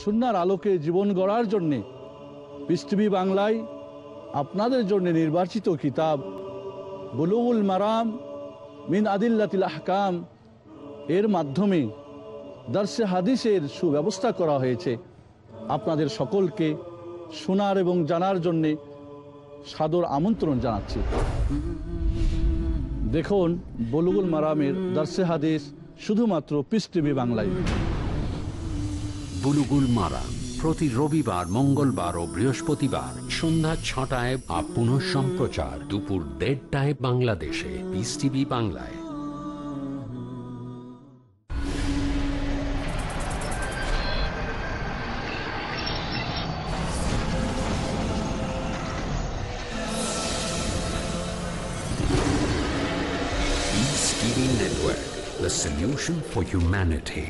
সুনার আলোকে জীবন গড়ার জন্যে পৃথিবী বাংলায় আপনাদের জন্য নির্বাচিত কিতাব বুলুগুল মারাম মিন আদিল্লাতিল আহকাম এর মাধ্যমে দর্শে হাদিসের সুব্যবস্থা করা হয়েছে আপনাদের সকলকে শোনার এবং জানার জন্যে সাদর আমন্ত্রণ জানাচ্ছি দেখুন বলুগুল মারামের দর্শে হাদিস শুধুমাত্র পৃথিবী বাংলায় বুলুগুল মারান প্রতি রবিবার মঙ্গলবার ও বৃহস্পতিবার সন্ধ্যা ছটায় পুনঃ সম্প্রচার দুপুর দেড়টায় বাংলাদেশে পিস টিভি বাংলায় Network, the solution for humanity.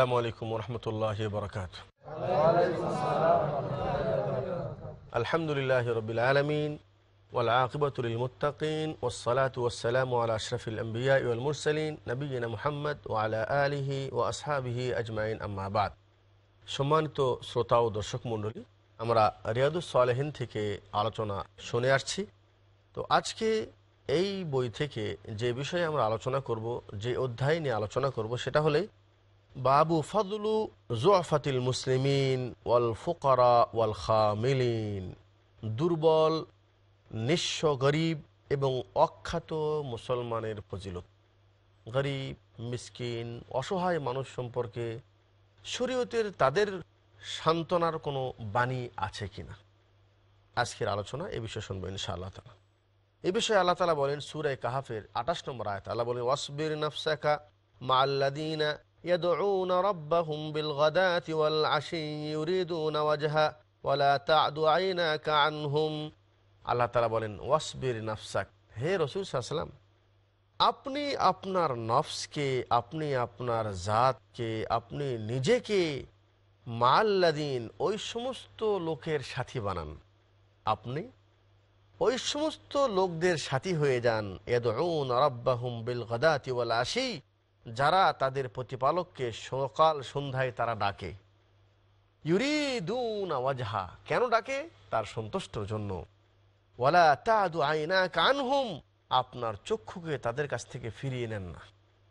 আসসালামু আলাইকুম রহমতুল্লাহ বরকাত আলহামদুলিল্লাহ রবিল আলমিন ওলাকিবতুল মুতাকিন ওসলাত ওসালাম আল আশরফুল আম্বিয়া মুরসালিন নবীন মোহাম্মদ ওয়ালা আলিহি ও আসহাবিহি আজমাইন আম্মাবাদ সম্মানিত শ্রোতা ও দর্শক মণ্ডলী আমরা রিয়াদুসলেহীন থেকে আলোচনা শুনে আসছি তো আজকে এই বই থেকে যে বিষয়ে আমরা আলোচনা করব যে অধ্যায় নিয়ে আলোচনা করব সেটা হলেই বাবু ফদলু জোয়াফাতিল মুসলিমিন ওয়াল ফোকারা ওয়াল খামিলিন দুর্বল নিঃস্ব গরিব এবং অখ্যাত মুসলমানের ফজিলত গরিব মিসকিন অসহায় মানুষ সম্পর্কে শরীয়তের তাদের সান্ত্বনার কোনো বাণী আছে কি না আজকের আলোচনা এ বিষয়ে শুনবো ইনশা আল্লাহ তালা এ বিষয়ে আল্লাহ তালা বলেন সুরে কাহাফের আঠাশ নম্বর আয়তা আল্লাহ বলেন ওয়াসবির নফসাকা মা আল্লাদিনা يدعون ربهم بالغداة والعشي يريدون وجهه ولا تعد عيناك عنهم আল্লাহ তালা বলেন ওয়াসবির নাফসাক হে রসুল সাহসালাম আপনি আপনার নফসকে আপনি আপনার জাতকে আপনি নিজেকে মাল্লাদিন ওই সমস্ত লোকের সাথী বানান আপনি ওই সমস্ত লোকদের সাথী হয়ে যান এদ রব্বাহুম বিল গদাতি ওয়াল আশি যারা তাদের প্রতিপালককে সকাল সন্ধ্যায় তারা ডাকে ইউরিদুন কেন ডাকে তার সন্তুষ্টর জন্য ওয়ালা তাদু আইনা কানহুম আপনার চক্ষুকে তাদের কাছ থেকে ফিরিয়ে নেন না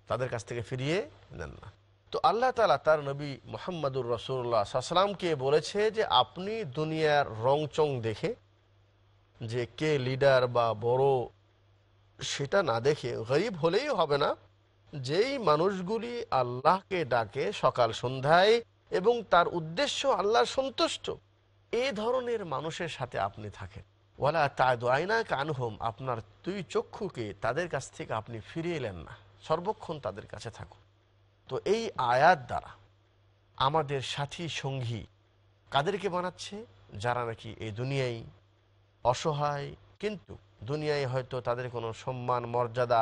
তাদের কাছ থেকে ফিরিয়ে নেন না তো আল্লাহ তালা তার নবী মোহাম্মদুর রসুল্লাহ সাল্লামকে বলেছে যে আপনি দুনিয়ার রংচং দেখে যে কে লিডার বা বড় সেটা না দেখে গরিব হলেই হবে না যেই মানুষগুলি আল্লাহকে ডাকে সকাল সন্ধ্যায় এবং তার উদ্দেশ্য আল্লাহর সন্তুষ্ট এ ধরনের মানুষের সাথে আপনি থাকেন ওয়ালা তা দোয়াইনা কানহোম আপনার দুই চক্ষুকে তাদের কাছ থেকে আপনি ফিরিয়ে এলেন না সর্বক্ষণ তাদের কাছে থাকুন তো এই আয়াত দ্বারা আমাদের সাথী সঙ্গী কাদেরকে বানাচ্ছে যারা নাকি এই দুনিয়ায় অসহায় কিন্তু দুনিয়ায় হয়তো তাদের কোনো সম্মান মর্যাদা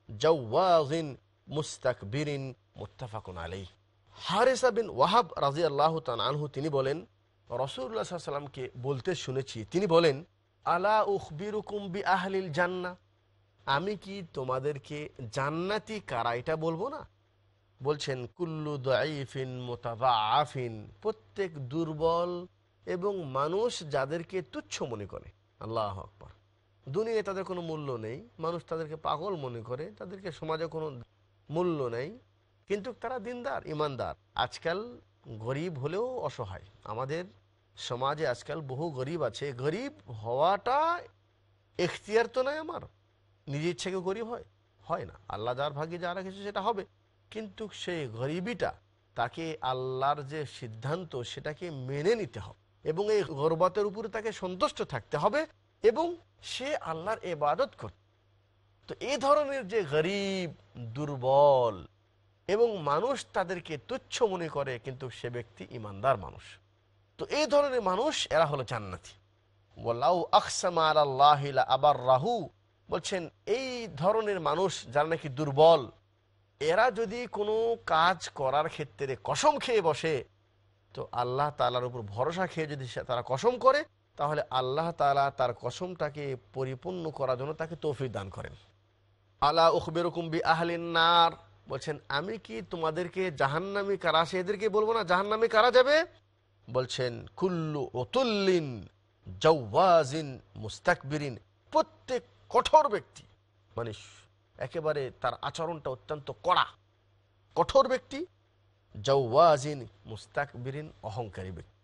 ওয়াহাব আল্লাহ তিনি বলেন রসুল্লা বলতে শুনেছি তিনি বলেন আলা উখবিরুকুম আহলিল জান্না আমি কি তোমাদেরকে জান্নাতি কারা এটা বলবো না বলছেন কুল্লু দিন মোতাবা আফিন প্রত্যেক দুর্বল এবং মানুষ যাদেরকে তুচ্ছ মনে করে আল্লাহ আকবর দুনিয়ায় তাদের কোনো মূল্য নেই মানুষ তাদেরকে পাগল মনে করে তাদেরকে সমাজে কোনো মূল্য নেই কিন্তু তারা দিনদার ইমানদার আজকাল গরিব হলেও অসহায় আমাদের সমাজে আজকাল বহু গরিব আছে গরিব হওয়াটা এখতিয়ার তো নয় আমার নিজের ইচ্ছাকে গরিব হয় হয় না আল্লাহ যার ভাগ্যে যা রেখেছে সেটা হবে কিন্তু সেই গরিবিটা তাকে আল্লাহর যে সিদ্ধান্ত সেটাকে মেনে নিতে হবে এবং এই গর্বতের উপরে তাকে সন্তুষ্ট থাকতে হবে এবং সে আল্লাহর এবাদত করত তো এই ধরনের যে গরিব দুর্বল এবং মানুষ তাদেরকে তুচ্ছ মনে করে কিন্তু সে ব্যক্তি ইমানদার মানুষ তো এই ধরনের মানুষ এরা হলো জান্নাতি ওলাউ আকসামা আল্লাহ আবার রাহু বলছেন এই ধরনের মানুষ যারা নাকি দুর্বল এরা যদি কোনো কাজ করার ক্ষেত্রে কসম খেয়ে বসে তো আল্লাহ তালার উপর ভরসা খেয়ে যদি তারা কসম করে তাহলে আল্লাহ তালা তার কসমটাকে পরিপূর্ণ করার জন্য তাকে তৌফিক দান করেন আলা উখবের কুম্বি আহলিন নার বলছেন আমি কি তোমাদেরকে জাহান্নামি কারা সে এদেরকে বলবো না জাহান্নামি কারা যাবে বলছেন কুল্লু অতুল্লিন জওয়াজিন মুস্তাকবিরিন প্রত্যেক কঠোর ব্যক্তি মানে একেবারে তার আচরণটা অত্যন্ত কড়া কঠোর ব্যক্তি জওয়াজিন মুস্তাকবিরিন অহংকারী ব্যক্তি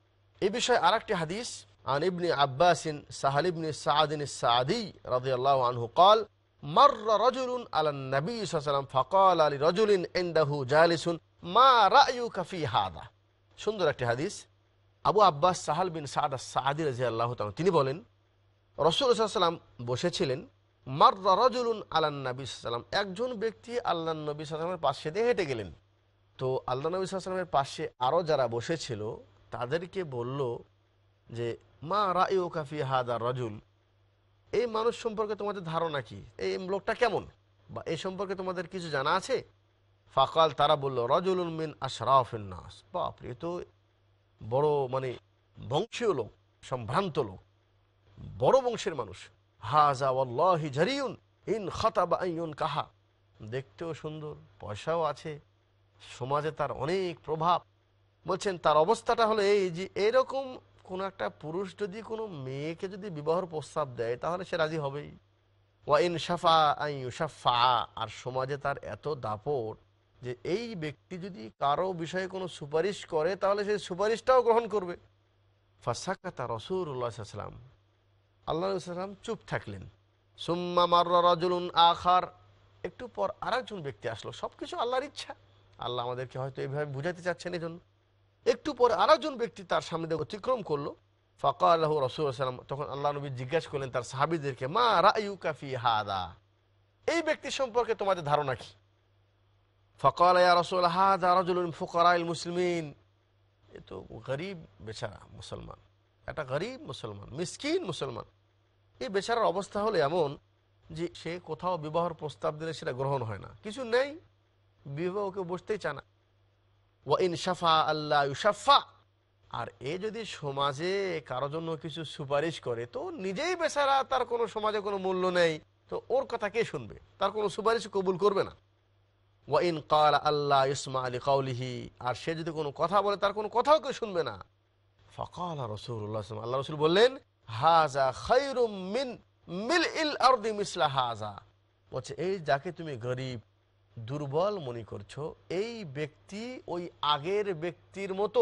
এ বিষয়ে আর হাদিস عن ابن عباس سهل بن سعد السعدي رضي الله عنه قال مر رجل على النبي صلى الله عليه وسلم فقال لرجل عنده جالس ما رأيك في هذا সুন্দর একটি হাদিস আবু আব্বাস সাহাল বিন সাদ সাদি রাজি আল্লাহ তিনি বলেন রসুল সাল্লাম বসেছিলেন মার রজুলুন আল্লাহ নবী সাল্লাম একজন ব্যক্তি আল্লাহ নবী সাল্লামের পাশে দিয়ে হেঁটে গেলেন তো আল্লাহ নবী সাল্লামের পাশে আরও যারা বসেছিল তাদেরকে বলল যে মা ইউ কাফি হাদা রজুল এই মানুষ সম্পর্কে তোমাদের ধারণা কি এই লোকটা কেমন বা এই সম্পর্কে তোমাদের কিছু জানা আছে ফাকাল তারা বলল রজুল মিন আশরাফিনাস বাপরে তো বড় মানে বংশীয় লোক সম্ভ্রান্ত লোক বড় বংশের মানুষ হাজা ইন খতাবা কাহা দেখতেও সুন্দর পয়সাও আছে সমাজে তার অনেক প্রভাব বলছেন তার অবস্থাটা হলো এই যে এরকম কোনো একটা পুরুষ যদি কোনো মেয়েকে যদি বিবাহর প্রস্তাব দেয় তাহলে সে রাজি হবেই ওয়াইন সাফা আইসাফা আর সমাজে তার এত দাপট যে এই ব্যক্তি যদি কারো বিষয়ে কোনো সুপারিশ করে তাহলে সেই সুপারিশটাও গ্রহণ করবে ফাঁসাকাতা রসুরাম আল্লাহ সাল্লাম চুপ থাকলেন সুম্মা মার্রাজুলুন আখার একটু পর আর ব্যক্তি আসলো সব কিছু আল্লাহর ইচ্ছা আল্লাহ আমাদেরকে হয়তো এইভাবে বুঝাতে চাচ্ছেন এই জন্য একটু পরে আরেকজন ব্যক্তি তার সামনে অতিক্রম করলো ফাঁকা আল্লাহ রসুলাম তখন আল্লাহ নবী জিজ্ঞাসা করলেন তার সাহাবিদেরকে মা রায়ু কাফি হাদা এই ব্যক্তি সম্পর্কে তোমাদের ধারণা কি রসুল এ তো গরিব মুসলমান একটা গরিব মুসলমান মুসলমান এই বেচারার অবস্থা হলে এমন যে সে কোথাও বিবাহর প্রস্তাব দিলে সেটা গ্রহণ হয় না কিছু নেই বিবাহকে বসতেই চানা ও ইনসাফা আল্লাহ ইউসাফা আর এ যদি সমাজে কারো জন্য কিছু সুপারিশ করে তো নিজেই বেচারা তার কোনো সমাজে কোনো মূল্য নেই তো ওর কথা কে শুনবে তার কোনো সুপারিশ কবুল করবে না ওয়াইন কাল আল্লাহ ইসমা আলী কাউলিহি আর সে যদি কোনো কথা বলে তার কোনো কথাও কেউ শুনবে না ফকাল রসুল্লাহ আল্লাহ রসুল বললেন হাজা খৈরুম মিন মিল ইল আর্দিম মিসলা হাজা বলছে এই যাকে তুমি গরিব দুর্বল মনে করছো এই ব্যক্তি ওই আগের ব্যক্তির মতো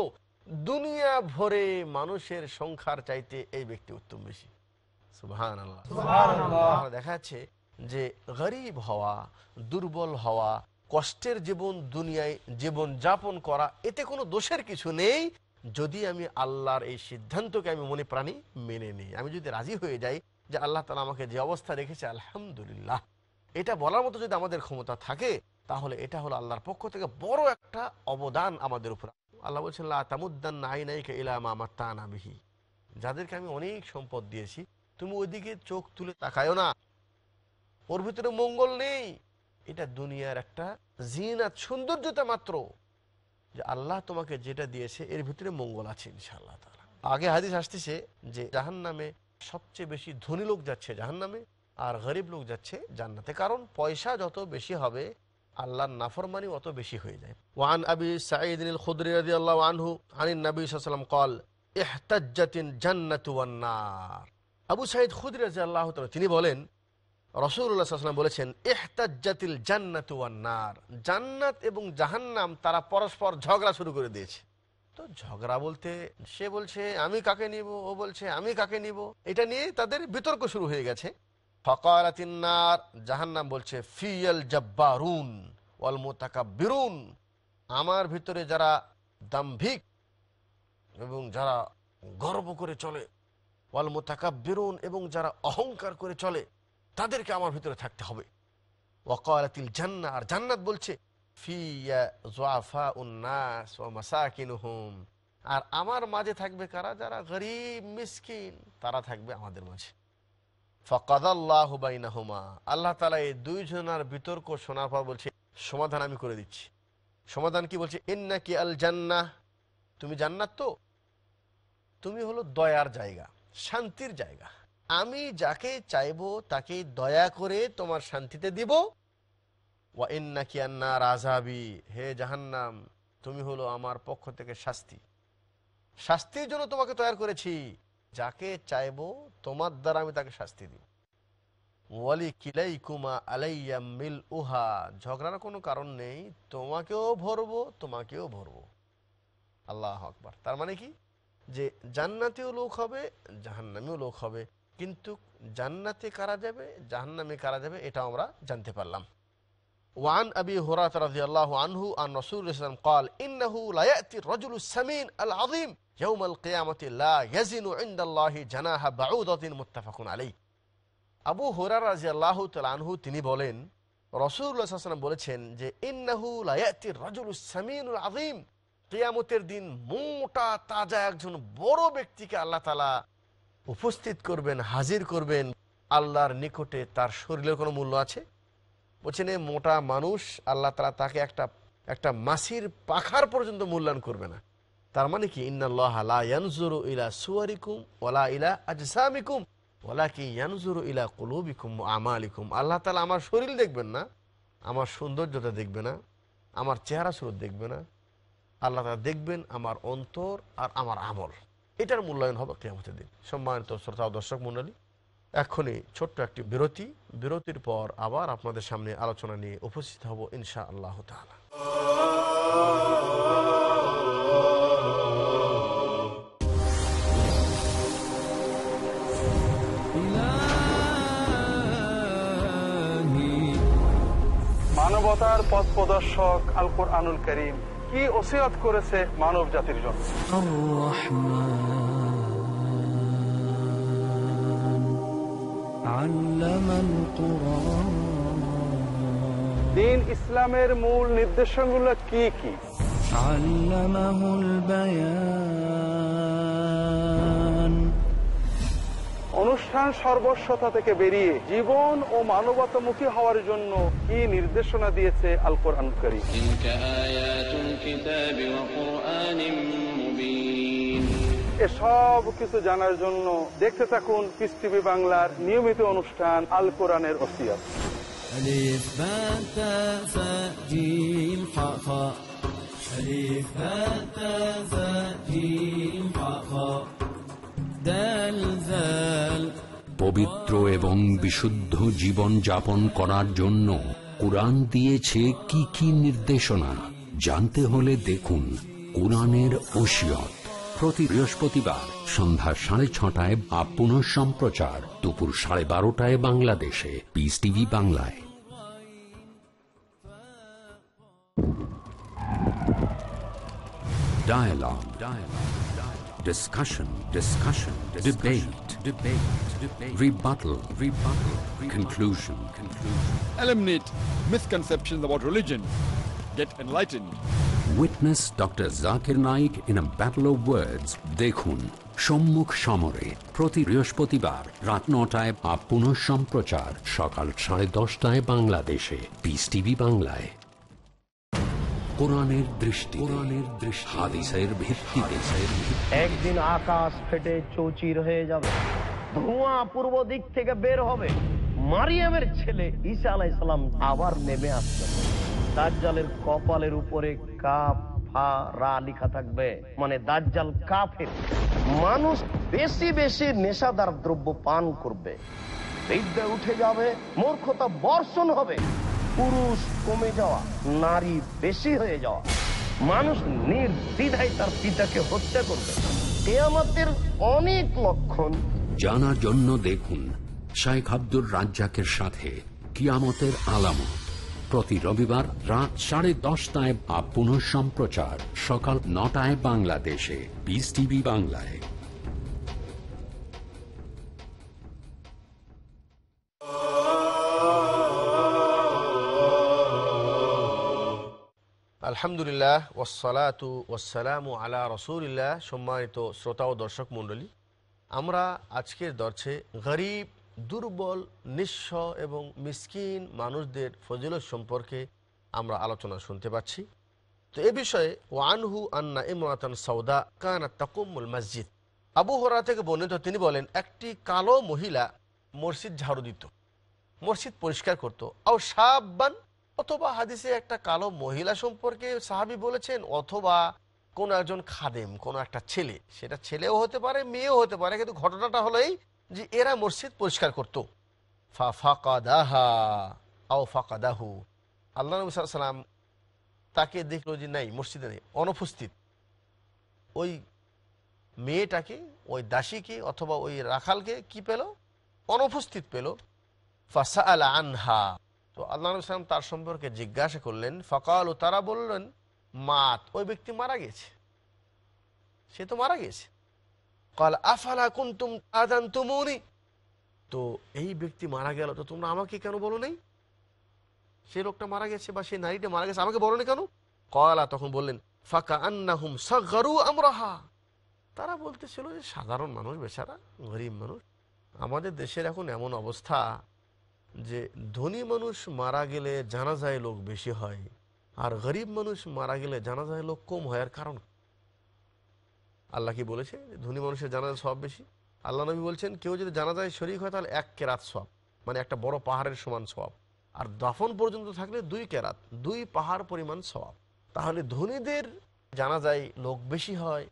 দুনিয়া ভরে মানুষের সংখ্যার চাইতে এই ব্যক্তি উত্তম বেশি সুহান দেখা যাচ্ছে যে গরিব হওয়া দুর্বল হওয়া কষ্টের জীবন দুনিয়ায় জীবন যাপন করা এতে কোনো দোষের কিছু নেই যদি আমি আল্লাহর এই সিদ্ধান্তকে আমি মনে প্রাণী মেনে নিই আমি যদি রাজি হয়ে যাই যে আল্লাহ তালা আমাকে যে অবস্থা রেখেছে আলহামদুলিল্লাহ এটা বলার মতো যদি আমাদের ক্ষমতা থাকে তাহলে এটা হলো আল্লাহর পক্ষ থেকে বড় একটা অবদান আমাদের উপর আল্লাহ বলছেন তামুদ্দান নাইনাইকে ইলামা আমার তানাবিহি যাদেরকে আমি অনেক সম্পদ দিয়েছি তুমি ওইদিকে চোখ তুলে তাকায়ও না ওর ভিতরে মঙ্গল নেই এটা দুনিয়ার একটা আর সৌন্দর্যতা মাত্র যে আল্লাহ তোমাকে যেটা দিয়েছে এর ভিতরে মঙ্গল আছে ইনশাআল্লাহ তালা আগে হাদিস আসতেছে যে জাহান নামে সবচেয়ে বেশি ধনী লোক যাচ্ছে জাহান নামে আর গরিব লোক যাচ্ছে জান্নাতে কারণ পয়সা যত বেশি হবে আল্লাহর নাফরমানি অত বেশি হয়ে যায় ওয়ান আবি নীল খুদরি রাজি আল্লাহ আনহু আনি নবী সাল্লাম কল এহতাজ্জাতিন জান্নাত ওয়ান্নার আবু সাঈদ খুদরি রাজি আল্লাহ তিনি বলেন রসুল্লাহ সাল্লাম বলেছেন এহতাজ্জাতিল জান্নাত ওয়ান্নার জান্নাত এবং জাহান্নাম তারা পরস্পর ঝগড়া শুরু করে দিয়েছে তো ঝগড়া বলতে সে বলছে আমি কাকে নিব ও বলছে আমি কাকে নিব এটা নিয়ে তাদের বিতর্ক শুরু হয়ে গেছে ফকালাতিনার জাহান্নাম বলছে ফিয়াল জব্বারুন ওয়াল মোতাকাব্বিরুন আমার ভিতরে যারা দাম্ভিক এবং যারা গর্ব করে চলে ওয়াল মোতাকাব্বিরুন এবং যারা অহংকার করে চলে তাদেরকে আমার ভিতরে থাকতে হবে ওয়াকালাতিল জান্না আর জান্নাত বলছে ফিয়া জোয়াফা উন্নাস ও মাসাকিনহুম আর আমার মাঝে থাকবে কারা যারা গরিব মিসকিন তারা থাকবে আমাদের মাঝে ফকাদাল্লাহবাইনাহুমা আল্লাহ তালা এই দুইজনার বিতর্ক শোনার পর বলছে সমাধান আমি করে দিচ্ছি সমাধান কি বলছে নাকি আল জান্না তুমি জান্নাত তো তুমি হলো দয়ার জায়গা শান্তির জায়গা আমি যাকে চাইব তাকে দয়া করে তোমার শান্তিতে দিব ওয়া ইন্নাকি আন্না রাজাবি হে জাহান্নাম তুমি হলো আমার পক্ষ থেকে শাস্তি শাস্তির জন্য তোমাকে তৈরি করেছি যাকে চাইব তোমার দ্বারা আমি তাকে শাস্তি দিব ওয়ালি কিলাই কুমা আলাইয়া মিল উহা ঝগড়ার কোনো কারণ নেই তোমাকেও ভরবো তোমাকেও ভরবো আল্লাহ আকবর তার মানে কি যে জান্নাতেও লোক হবে জাহান্নামেও লোক হবে কিন্তু জান্নাতে কারা যাবে জাহান্নামে কারা যাবে এটা আমরা জানতে পারলাম وعن أبي هريرة رضي الله عنه عن رسول الله قال إنه لا يأتي الرجل السمين العظيم يوم القيامة لا يزن عند الله جناح بعوضة متفق عليه আবু হুরার রাজি আল্লাহ তালহু তিনি বলেন রসুল্লাহাম বলেছেন যে ইন্নাহু লায়াতি রাজুল সামিনুল আজিম কিয়ামতের দিন মোটা তাজা একজন বড় ব্যক্তিকে আল্লাহ তালা উপস্থিত করবেন হাজির করবেন আল্লাহর নিকটে তার শরীরের কোনো মূল্য আছে বলছেন এ মোটা মানুষ আল্লাহ তালা তাকে একটা একটা মাসির পাখার পর্যন্ত মূল্যায়ন করবে না তার মানে কি ইন্নাল্লাহানজুরু ইলা ওলা ইলা ওলা কি ইলা আল্লাহ তালা আমার শরীর দেখবেন না আমার সৌন্দর্যতা দেখবে না আমার চেহারা স্রোত দেখবে না আল্লাহ তালা দেখবেন আমার অন্তর আর আমার আমল এটার মূল্যায়ন হবে কেমন দিন সম্মানিত শ্রোতা দর্শক মন্ডলী এখনই ছোট্ট একটি বিরতি বিরতির পর আবার আপনাদের সামনে আলোচনা নিয়ে উপস্থিত হব ইনশা আল্লাহ তালা মানবতার পথ প্রদর্শক আলকুর আনুল করিম কি ওসিয়াত করেছে মানব জাতির জন্য দিন ইসলামের মূল নির্দেশনগুলো কি কি অনুষ্ঠান সর্বস্বতা থেকে বেরিয়ে জীবন ও মানবতামুখী হওয়ার জন্য কি নির্দেশনা দিয়েছে আলকোর আনকারী এ সব কিছু জানার জন্য দেখতে থাকুন পিস টিভি বাংলার নিয়মিত অনুষ্ঠান আল কোরআনের ওসিয়াত পবিত্র এবং বিশুদ্ধ জীবন যাপন করার জন্য কোরআন দিয়েছে কি কি নির্দেশনা জানতে হলে দেখুন কোরআনের ওসিয়ত প্রতি বৃহস্পতিবার সন্ধ্যা সাড়ে ছটায় বা পুনঃ সম্প্রচার দুপুর সাড়ে বারোটায় বাংলাদেশে পিস টিভি বাংলায় Dialogue. Dialogue. Dialogue. Discussion. Discussion. Discussion. Debate. Debate. Debate. Rebuttal. Rebuttal. Rebuttal. Conclusion. Conclusion. Eliminate misconceptions about religion. Get enlightened. Witness doctor Zakir Naik in a battle of words দেখুন সম্মুখ সমরে প্রতি বৃহস্পতিবার রাত নটায় বা পুনঃ সম্প্রচার সকাল সাড়ে দশটায় বাংলাদেশে পিস টিভি বাংলায় কোরআনের দৃষ্টি কোরআনের দৃষ্টি হাদিসের ভিত্তি একদিন আকাশ ফেটে চৌচির হয়ে যাবে ধোঁয়া পূর্ব দিক থেকে বের হবে মারিয়ামের ছেলে ঈসা আলাইসালাম আবার নেমে আসতে হবে দাজ্জালের কপালের উপরে কাপ ফা রা লিখা থাকবে মানে দাজ্জাল কাফের মানুষ বেশি বেশি নেশাদার দ্রব্য পান করবে বিদ্যা উঠে যাবে মূর্খতা বর্ষণ হবে পুরুষ কমে যাওয়া নারী বেশি হয়ে যাওয়া মানুষ নির্দ্বিধায় তার পিতাকে হত্যা করবে কেয়ামতের অনেক লক্ষণ জানার জন্য দেখুন শাইখ আব্দুর রাজ্জাকের সাথে কিয়ামতের আলামত প্রতি রবিবার রাত সাড়ে দশটায় বা পুনঃ সম্প্রচার সকাল নটায় বাংলাদেশে বিস টিভি বাংলায় আলহামদুলিল্লাহ ওসলাতু ওসালাম আলা রসুলিল্লাহ সম্মানিত শ্রোতা ও দর্শক মন্ডলী আমরা আজকের দর্শে গরিব দুর্বল নিঃস্ব এবং মিসকিন মানুষদের ফজিলত সম্পর্কে আমরা আলোচনা শুনতে পাচ্ছি তো এ বিষয়ে ওয়ানহু আন্না ইমরাতন সৌদা কানা তকুমুল মসজিদ আবু হরা থেকে বর্ণিত তিনি বলেন একটি কালো মহিলা মসজিদ ঝাড়ু দিত মসজিদ পরিষ্কার করত আও সাববান অথবা হাদিসে একটা কালো মহিলা সম্পর্কে সাহাবি বলেছেন অথবা কোনো একজন খাদেম কোনো একটা ছেলে সেটা ছেলেও হতে পারে মেয়েও হতে পারে কিন্তু ঘটনাটা হলেই যে এরা মসজিদ পরিষ্কার করতো ফা ফাকাদাহা আল্লাহ নবী সাল্লাম তাকে দেখলো যে নাই মসজিদে নেই অনুপস্থিত ওই মেয়েটাকে ওই দাসীকে অথবা ওই রাখালকে কি পেল অনুপস্থিত পেল ফাসা আল আনহা তো আল্লাহ নবী তার সম্পর্কে জিজ্ঞাসা করলেন ফকাল তারা বললেন মাত ওই ব্যক্তি মারা গেছে সে তো মারা গেছে আফালা তুমুনি তো এই ব্যক্তি মারা গেল তো তোমরা আমাকে কেন বলো নাই সে লোকটা মারা গেছে বা সেই নারীটা মারা গেছে আমাকে বলো কেন কলা তখন বললেন ফাঁকা আন্না হুম সাগরু আমরাহা তারা বলতেছিল যে সাধারণ মানুষ বেচারা গরিব মানুষ আমাদের দেশের এখন এমন অবস্থা যে ধনী মানুষ মারা গেলে জানাজায় লোক বেশি হয় আর গরিব মানুষ মারা গেলে জানাজায় লোক কম হয় আর কারণ আল্লাহ কি বলেছে ধনী মানুষের জানাজা সব বেশি আল্লাহ নবী বলছেন কেউ যদি জানাজায় শরিক হয় তাহলে এক কেরাত সব মানে একটা বড় পাহাড়ের সমান সব আর দাফন পর্যন্ত থাকলে দুই কেরাত দুই পাহাড় পরিমাণ সব তাহলে ধনীদের জানাজায় লোক বেশি হয়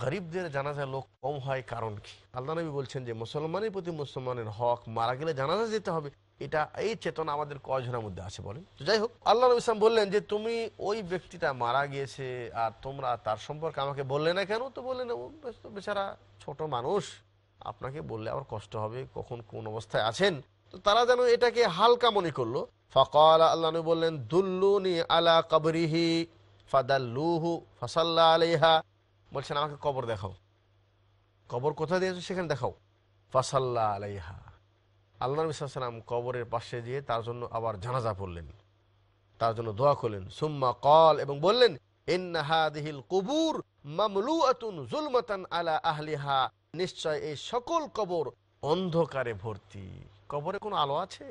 গরিবদের জানাজায় লোক কম হয় কারণ কি আল্লাহ নবী বলছেন যে মুসলমানের প্রতি মুসলমানের হক মারা গেলে জানাজা যেতে হবে এটা এই চেতনা আমাদের কজনের মধ্যে আছে বলেন তো যাই হোক আল্লাহ নবী ইসলাম বললেন যে তুমি ওই ব্যক্তিটা মারা গিয়েছে আর তোমরা তার সম্পর্কে আমাকে বললে না কেন তো বললেন বেচারা ছোট মানুষ আপনাকে বললে আমার কষ্ট হবে কখন কোন অবস্থায় আছেন তো তারা যেন এটাকে হালকা মনে করলো ফকাল আল্লাহ নবী বললেন দুল্লুনি আলা কবরিহি ফাদুহু ফসাল্লা আলিহা বলছেন আমাকে কবর দেখাও কবর কোথায় দিয়েছো সেখানে দেখাও ফসাল্লা আলাইহা আল্লাহ নবী সাল্লাম কবরের পাশে দিয়ে তার জন্য আবার জানাজা পড়লেন তার জন্য দোয়া করলেন সুম্মা কল এবং বললেন ইন্নাহাদিহিল কবুর মামলুয়াতুন জুলমাতান আলা আহলিহা নিশ্চয় এই সকল কবর অন্ধকারে ভর্তি কবরে কোনো আলো আছে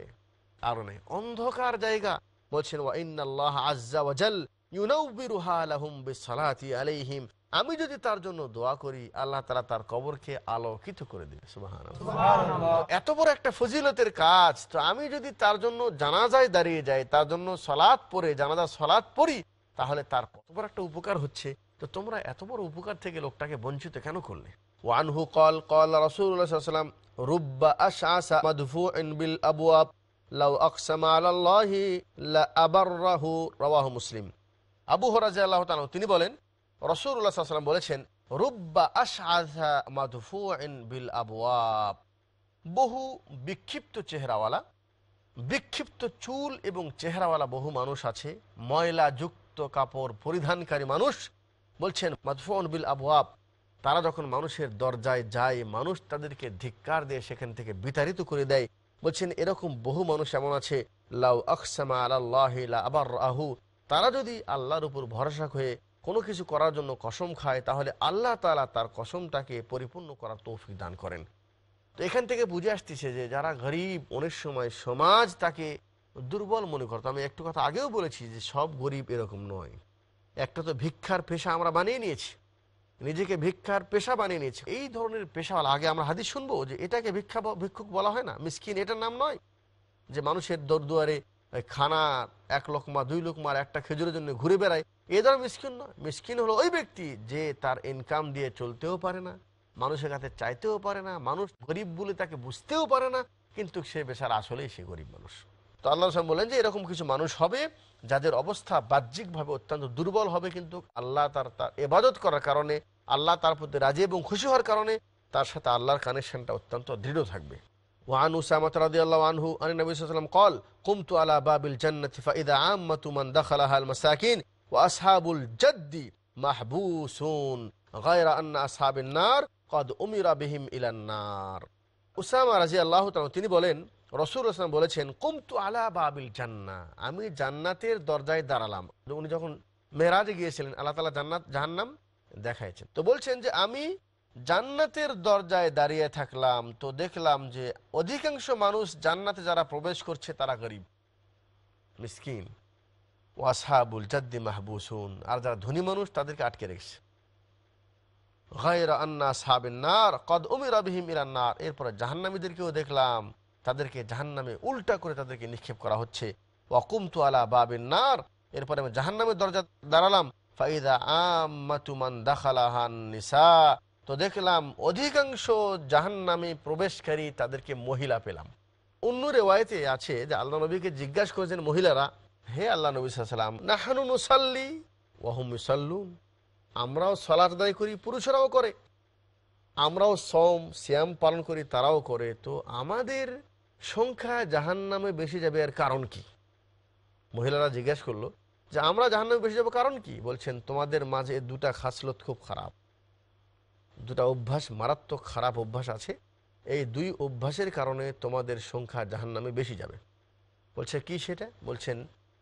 আরো নেই অন্ধকার জায়গা বলছেন ওয়া ইন্নাল্লাহ আজ্জা ওয়াজাল ইউনাউবিরুহা লাহুম বিসালাতি আলাইহিম আমি যদি তার জন্য দোয়া করি আল্লাহ তারা তার কবরকে আলোকিত করে দিবে এত বড় একটা ফজিলতের কাজ তো আমি যদি তার জন্য জানাজায় দাঁড়িয়ে যাই তার জন্য সলাদ পরে জানাজা সলাদ পড়ি তাহলে তার কত বড় একটা উপকার হচ্ছে তো তোমরা এত বড় উপকার থেকে লোকটাকে বঞ্চিত কেন করলে ওয়ানহু কল কল রসুল্লাহাম মুসলিম আবু আল্লাহ তিনি বলেন রসুরাম বলেছেন রুব্বা আশআধা বিল আবওয়াব বহু বিক্ষিপ্ত চেহারাওয়ালা বিক্ষিপ্ত চুল এবং চেহারাওয়ালা বহু মানুষ আছে ময়লা যুক্ত কাপড় পরিধানকারী মানুষ বলছেন মাধুফুন বিল আবুয়াব তারা যখন মানুষের দরজায় যায় মানুষ তাদেরকে ধিক্কার দিয়ে সেখান থেকে বিতাড়িত করে দেয় বলছেন এরকম বহু মানুষ এমন আছে লাউ আকসামা আল্লাহ আবার রাহু তারা যদি আল্লাহর উপর ভরসা হয়ে কোনো কিছু করার জন্য কসম খায় তাহলে আল্লাহ তালা তার কসমটাকে পরিপূর্ণ করার তৌফিক দান করেন তো এখান থেকে বুঝে আসতেছে যে যারা গরিব অনেক সময় সমাজ তাকে দুর্বল মনে করত আমি একটু কথা আগেও বলেছি যে সব গরিব এরকম নয় একটা তো ভিক্ষার পেশা আমরা বানিয়ে নিয়েছি নিজেকে ভিক্ষার পেশা বানিয়ে নিয়েছি এই ধরনের পেশাওয়ালা আগে আমরা হাদিস শুনবো যে এটাকে ভিক্ষা ভিক্ষুক বলা হয় না মিসকিন এটার নাম নয় যে মানুষের দোরদুয়ারে খানা এক লোকমা দুই লোকমার একটা খেজুরের জন্য ঘুরে বেড়ায় এ দ্বারা মিসকিন নয় মিসকিন হলো ওই ব্যক্তি যে তার ইনকাম দিয়ে চলতেও পারে না মানুষের কাছে চাইতেও পারে না মানুষ গরিব বলে তাকে বুঝতেও পারে না কিন্তু সে বেচার আসলেই সে গরিব মানুষ তো আল্লাহ রসলাম বলেন যে এরকম কিছু মানুষ হবে যাদের অবস্থা বাহ্যিকভাবে অত্যন্ত দুর্বল হবে কিন্তু আল্লাহ তার তার এবাদত করার কারণে আল্লাহ তার প্রতি রাজি এবং খুশি হওয়ার কারণে তার সাথে আল্লাহর কানেকশনটা অত্যন্ত দৃঢ় থাকবে وعن أسامة رضي الله عنه أن النبي صلى الله عليه وسلم قال قمت على باب الجنة فإذا عامة من دخلها المساكين وأصحاب الجد محبوسون غير أن أصحاب النار قد أمر بهم إلى النار উসামা রাজি আল্লাহ তিনি বলেন রসুল ওসলাম বলেছেন কুমতু আলা বাবিল জান্না আমি জান্নাতের দরজায় দাঁড়ালাম উনি যখন মেহরাজে গিয়েছিলেন আল্লাহ তালা জান্নাত জাহান্নাম দেখাইছেন তো বলছেন যে আমি জান্নাতের দরজায় দাঁড়িয়ে থাকলাম তো দেখলাম যে অধিকাংশ মানুষ জান্নাতে যারা প্রবেশ করছে তারা গরিব মিসকিন ওয়াসাবুল জাদ্দি মাহবুসুন আর যারা ধনী মানুষ তাদেরকে আটকে রেখেছে গায়ের আন্না সাবিনার কদ উমির আবিহিম ইরান্নার এরপরে জাহান্নামীদেরকেও দেখলাম তাদেরকে জাহান্নামে উল্টা করে তাদেরকে নিক্ষেপ করা হচ্ছে ওয়াকুম তু আলা বাবিনার এরপরে আমি জাহান্নামের দরজা দাঁড়ালাম ফাইদা আম্মাতুমান দাখালাহান নিসা তো দেখলাম অধিকাংশ জাহান্নামে প্রবেশকারী তাদেরকে মহিলা পেলাম অন্য রেওয়ায়তে আছে যে আল্লাহ নবীকে জিজ্ঞাসা করেছেন মহিলারা হে আল্লাহ নবী সাল্লাম নাহানু মুসাল্লি ওয়াহুম মুসাল্লুন আমরাও সলার দায় করি পুরুষরাও করে আমরাও সম শ্যাম পালন করি তারাও করে তো আমাদের সংখ্যা জাহান নামে বেশি যাবে এর কারণ কি মহিলারা জিজ্ঞেস করলো যে আমরা জাহান নামে বেশি যাবো কারণ কি বলছেন তোমাদের মাঝে দুটা খাসলত খুব খারাপ দুটা অভ্যাস মারাত্মক খারাপ অভ্যাস আছে এই দুই অভ্যাসের কারণে তোমাদের সংখ্যা জাহান নামে বেশি যাবে বলছে কি সেটা বলছেন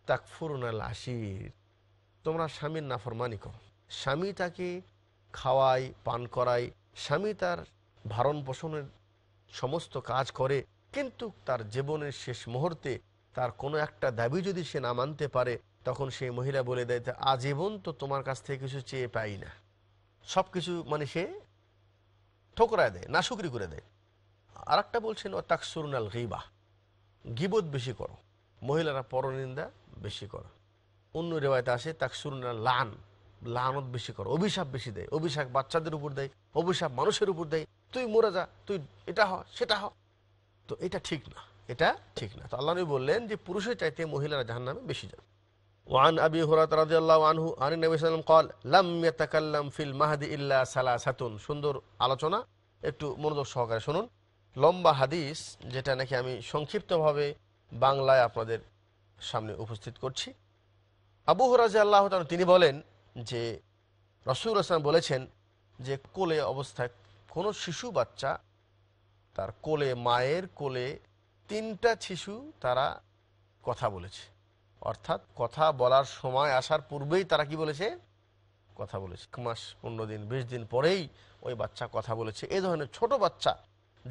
তাকফুরনাল আশির তোমরা স্বামীর নাফরমানি করো স্বামী তাকে খাওয়াই পান করাই স্বামী তার ভারণ পোষণের সমস্ত কাজ করে কিন্তু তার জীবনের শেষ মুহূর্তে তার কোনো একটা দাবি যদি সে না মানতে পারে তখন সেই মহিলা বলে দেয় আজীবন তো তোমার কাছ থেকে কিছু চেয়ে পাই না সব কিছু মানে সে ঠোকরায় দেয় নাশুকরি করে দেয় আর একটা বলছেন ও তাকসুরনাল গিবা গিবত বেশি করো মহিলারা পরনিন্দা বেশি করো অন্য রেওয়ায়তে আসে তাকসুরনাল লান লানত বেশি করো অভিশাপ বেশি দেয় অভিশাপ বাচ্চাদের উপর দেয় অভিশাপ মানুষের উপর দেয় তুই মরে যা তুই এটা হ সেটা হ তো এটা ঠিক না এটা ঠিক না তো আল্লাহ বললেন যে পুরুষের চাইতে মহিলারা জাহান নামে বেশি যাবে وعن أبي هريرة رضي الله عنه عن النبي صلى الله عليه وسلم قال لم يتكلم في المهد إلا সুন্দর আলোচনা একটু মনোযোগ সহকারে শুনুন লম্বা হাদিস যেটা নাকি আমি সংক্ষিপ্তভাবে বাংলায় আপনাদের সামনে উপস্থিত করছি আবু হরাজা আল্লাহ তিনি বলেন যে রসুল আসলাম বলেছেন যে কোলে অবস্থায় কোনো শিশু বাচ্চা তার কোলে মায়ের কোলে তিনটা শিশু তারা কথা বলেছে অর্থাৎ কথা বলার সময় আসার পূর্বেই তারা কি বলেছে কথা বলেছে এক মাস পনেরো দিন বিশ দিন পরেই ওই বাচ্চা কথা বলেছে এ ধরনের ছোট বাচ্চা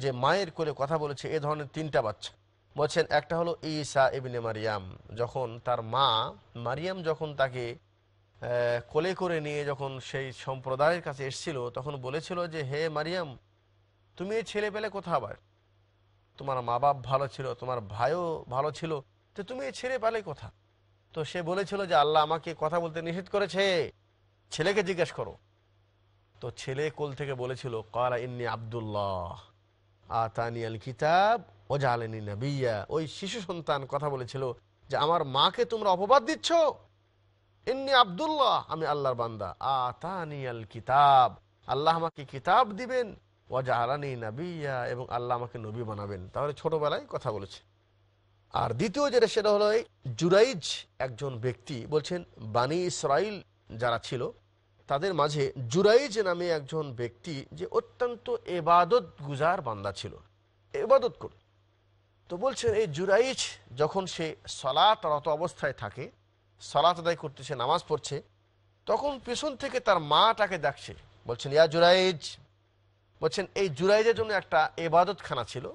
যে মায়ের কোলে কথা বলেছে এ ধরনের তিনটা বাচ্চা বলছেন একটা হলো ইসা এবিনে মারিয়াম যখন তার মা মারিয়াম যখন তাকে কোলে করে নিয়ে যখন সেই সম্প্রদায়ের কাছে এসছিল তখন বলেছিল যে হে মারিয়াম তুমি এই ছেলে পেলে কোথা আবার তোমার মা বাপ ভালো ছিল তোমার ভাইও ভালো ছিল তো তুমি ছেড়ে পেলে কথা তো সে বলেছিল যে আল্লাহ আমাকে কথা বলতে নিষেধ করেছে ছেলেকে জিজ্ঞেস করো তো ছেলে কোল থেকে বলেছিল কারা ইন্নি আবদুল্লাহ আতানি আল কিতাব জালেনি নবিয়া ওই শিশু সন্তান কথা বলেছিল যে আমার মাকে তোমরা অপবাদ দিচ্ছ ইন্নি আবদুল্লাহ আমি আল্লাহর বান্দা আতানি আল কিতাব আল্লাহ আমাকে কিতাব দিবেন ওয়াজাহারানি নবিয়া এবং আল্লাহ আমাকে নবী বানাবেন তাহলে ছোটবেলায় কথা বলেছে আর দ্বিতীয় যেটা সেটা হলো জুরাইজ একজন ব্যক্তি বলছেন বাণী ইসরাইল যারা ছিল তাদের মাঝে জুরাইজ নামে একজন ব্যক্তি যে অত্যন্ত এবাদত গুজার বান্দা ছিল এবাদত করত তো বলছেন এই জুরাইজ যখন সে সলাতরত অবস্থায় থাকে সলাত আদায় করতেছে নামাজ পড়ছে তখন পিছন থেকে তার মা তাকে দেখছে বলছেন ইয়া জুরাইজ বলছেন এই জুরাইজের জন্য একটা এবাদতখানা ছিল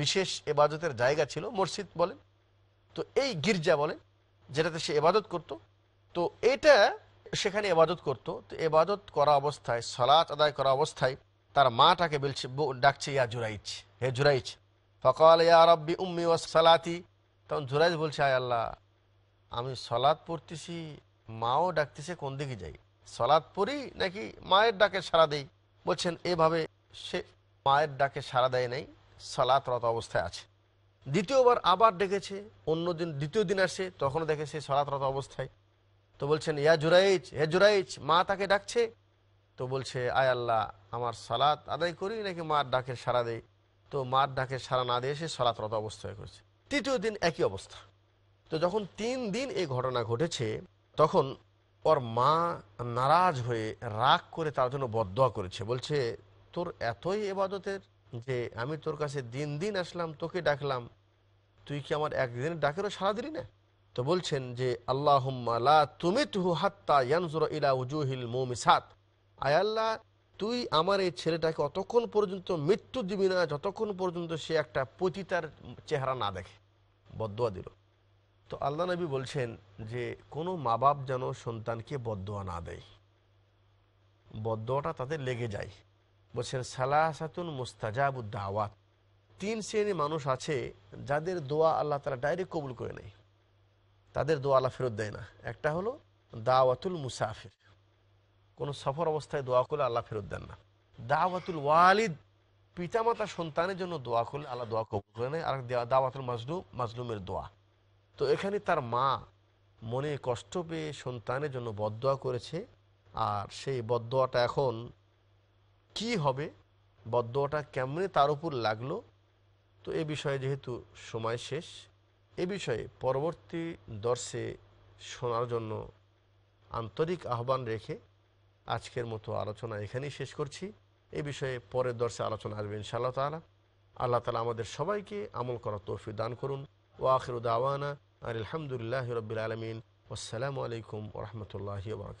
বিশেষ এবাদতের জায়গা ছিল মসজিদ বলেন তো এই গির্জা বলেন যেটাতে সে এবাদত করত তো এটা সেখানে এবাদত করত তো এবাদত করা অবস্থায় সলাচ আদায় করা অবস্থায় তার মাটাকে বলছে ডাকছে ইয়া জুরাইচ হে জুরাইচ ফকাল ইয়া রব্বি উম্মি ও সালাতি তখন জুরাইজ বলছে আয় আল্লাহ আমি সলাদ পড়তেছি মাও ডাকতেছে কোন দিকে যাই সলাদ পড়ি নাকি মায়ের ডাকে সাড়া দেই বলছেন এভাবে সে মায়ের ডাকে সারা দেয় নাই সালাতরত অবস্থায় আছে দ্বিতীয়বার আবার ডেকেছে অন্য দিন দ্বিতীয় দিন আসে তখনও দেখে সে সালাতরত অবস্থায় তো বলছেন ইয়া জুরাইচ হে জুরাইচ মা তাকে ডাকছে তো বলছে আয় আল্লাহ আমার সালাত আদায় করি নাকি মার ডাকের সারা দেয় তো মার ডাকে সারা না দিয়ে সে সালাতরত অবস্থায় করেছে তৃতীয় দিন একই অবস্থা তো যখন তিন দিন এই ঘটনা ঘটেছে তখন ওর মা নারাজ হয়ে রাগ করে তার জন্য বদয়া করেছে বলছে তোর এতই এবাদতের যে আমি তোর কাছে দিন দিন আসলাম তোকে ডাকলাম তুই কি আমার একদিনের ডাকেরও সারা দিলি না তো বলছেন যে আল্লাহ তুমি তুহু হাত্তা ইলা উজুহিল মোমিসাত আয়াল্লাহ তুই আমার এই ছেলেটাকে অতক্ষণ পর্যন্ত মৃত্যু দিবি না যতক্ষণ পর্যন্ত সে একটা পতিতার চেহারা না দেখে বদোয়া দিল তো আল্লাহ নবী বলছেন যে কোনো মা বাপ যেন সন্তানকে বদোয়া না দেয় বদোয়াটা তাদের লেগে যায় বলছেন সালাহাতুন মুস্তাজাবুদ্দাওয়াত তিন শ্রেণীর মানুষ আছে যাদের দোয়া আল্লাহ তালা ডাইরেক্ট কবুল করে নেয় তাদের দোয়া আল্লাহ ফেরত দেয় না একটা হলো দাওয়াতুল মুসাফির কোনো সফর অবস্থায় দোয়া করলে আল্লাহ ফেরত দেন না দাওয়াতুল ওয়ালিদ পিতামাতা সন্তানের জন্য দোয়া করলে আল্লাহ দোয়া কবুল করে নেয় আর দাওয়াতুল মাজলুম মাজলুমের দোয়া তো এখানে তার মা মনে কষ্ট পেয়ে সন্তানের জন্য বদোয়া করেছে আর সেই বদোয়াটা এখন কি হবে বদ্যটা কেমনে তার উপর লাগলো তো এ বিষয়ে যেহেতু সময় শেষ এ বিষয়ে পরবর্তী দর্শে শোনার জন্য আন্তরিক আহ্বান রেখে আজকের মতো আলোচনা এখানেই শেষ করছি এ বিষয়ে পরের দর্শে আলোচনা আসবে ইনশাআল্লাহ তালা আল্লাহ তালা আমাদের সবাইকে আমল করার তৌফি দান করুন ও আখির দাওয়ানা আর আলহামদুলিল্লাহ রবিল আলমিন আসসালামু আলাইকুম রহমতুল্লাহ বরকাত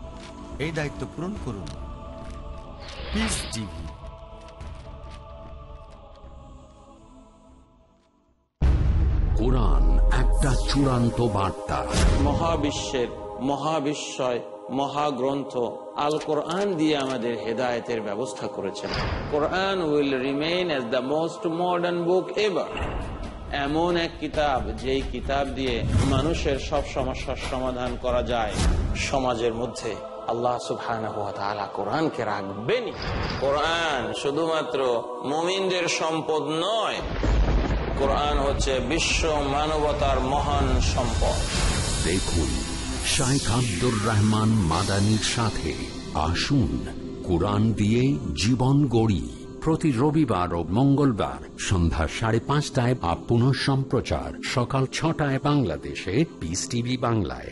এই দায়িত্ব পূরণ করুন কোরআন একটা চূড়ান্ত বার্তা মহাবিশ্বের মহাবিশ্বয় মহাগ্রন্থ আল কোরআন দিয়ে আমাদের হেদায়তের ব্যবস্থা করেছেন Quran will remain as the most modern book ever এমন এক কিতাব যেই কিতাব দিয়ে মানুষের সব সমস্যার সমাধান করা যায় সমাজের মধ্যে আল্লাহ সুবহান কোরআনকে রাখবেনি কোরআন শুধুমাত্র মুমিনদের সম্পদ নয় কোরআন হচ্ছে বিশ্ব মানবতার মহান সম্পদ দেখুন শাইখ আব্দুর রহমান মাদানির সাথে আসুন কোরআন দিয়ে জীবন গড়ি প্রতি রবিবার ও মঙ্গলবার সন্ধ্যা সাড়ে পাঁচটায় আপ সম্প্রচার সকাল ছটায় বাংলাদেশে পিস টিভি বাংলায়